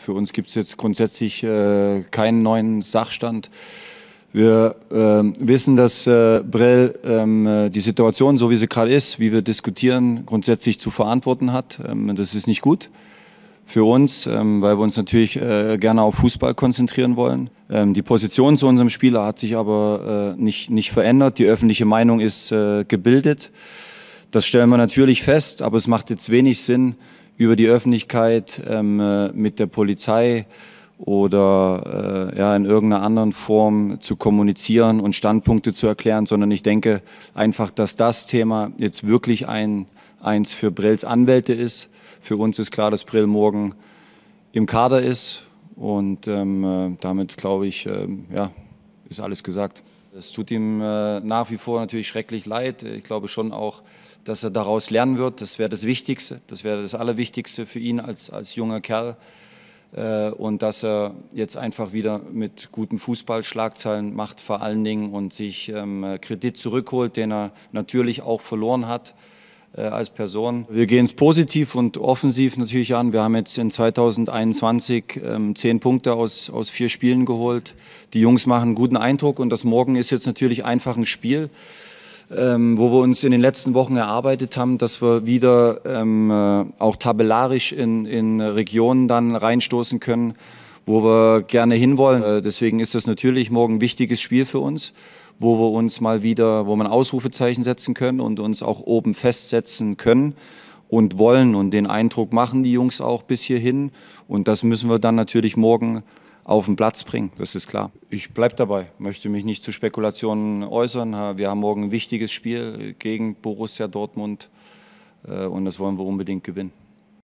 Für uns gibt es jetzt grundsätzlich äh, keinen neuen Sachstand. Wir ähm, wissen, dass äh, Brell ähm, äh, die Situation, so wie sie gerade ist, wie wir diskutieren, grundsätzlich zu verantworten hat. Ähm, das ist nicht gut für uns, ähm, weil wir uns natürlich äh, gerne auf Fußball konzentrieren wollen. Ähm, die Position zu unserem Spieler hat sich aber äh, nicht, nicht verändert. Die öffentliche Meinung ist äh, gebildet. Das stellen wir natürlich fest, aber es macht jetzt wenig Sinn, über die Öffentlichkeit ähm, äh, mit der Polizei oder äh, ja, in irgendeiner anderen Form zu kommunizieren und Standpunkte zu erklären, sondern ich denke einfach, dass das Thema jetzt wirklich ein, eins für Brills Anwälte ist. Für uns ist klar, dass Brill morgen im Kader ist und ähm, äh, damit, glaube ich, äh, ja, ist alles gesagt. Es tut ihm äh, nach wie vor natürlich schrecklich leid. Ich glaube schon auch, dass er daraus lernen wird. Das wäre das Wichtigste, das wäre das Allerwichtigste für ihn als, als junger Kerl. Äh, und dass er jetzt einfach wieder mit guten Fußballschlagzeilen macht, vor allen Dingen, und sich ähm, Kredit zurückholt, den er natürlich auch verloren hat. Äh, als Person. Wir gehen es positiv und offensiv natürlich an. Wir haben jetzt in 2021 ähm, zehn Punkte aus, aus vier Spielen geholt. Die Jungs machen einen guten Eindruck und das Morgen ist jetzt natürlich einfach ein Spiel. Ähm, wo wir uns in den letzten Wochen erarbeitet haben, dass wir wieder ähm, äh, auch tabellarisch in, in Regionen dann reinstoßen können, wo wir gerne hinwollen. Äh, deswegen ist das natürlich morgen ein wichtiges Spiel für uns wo wir uns mal wieder, wo man Ausrufezeichen setzen können und uns auch oben festsetzen können und wollen. Und den Eindruck machen die Jungs auch bis hierhin. Und das müssen wir dann natürlich morgen auf den Platz bringen, das ist klar. Ich bleibe dabei, möchte mich nicht zu Spekulationen äußern. Wir haben morgen ein wichtiges Spiel gegen Borussia Dortmund äh, und das wollen wir unbedingt gewinnen.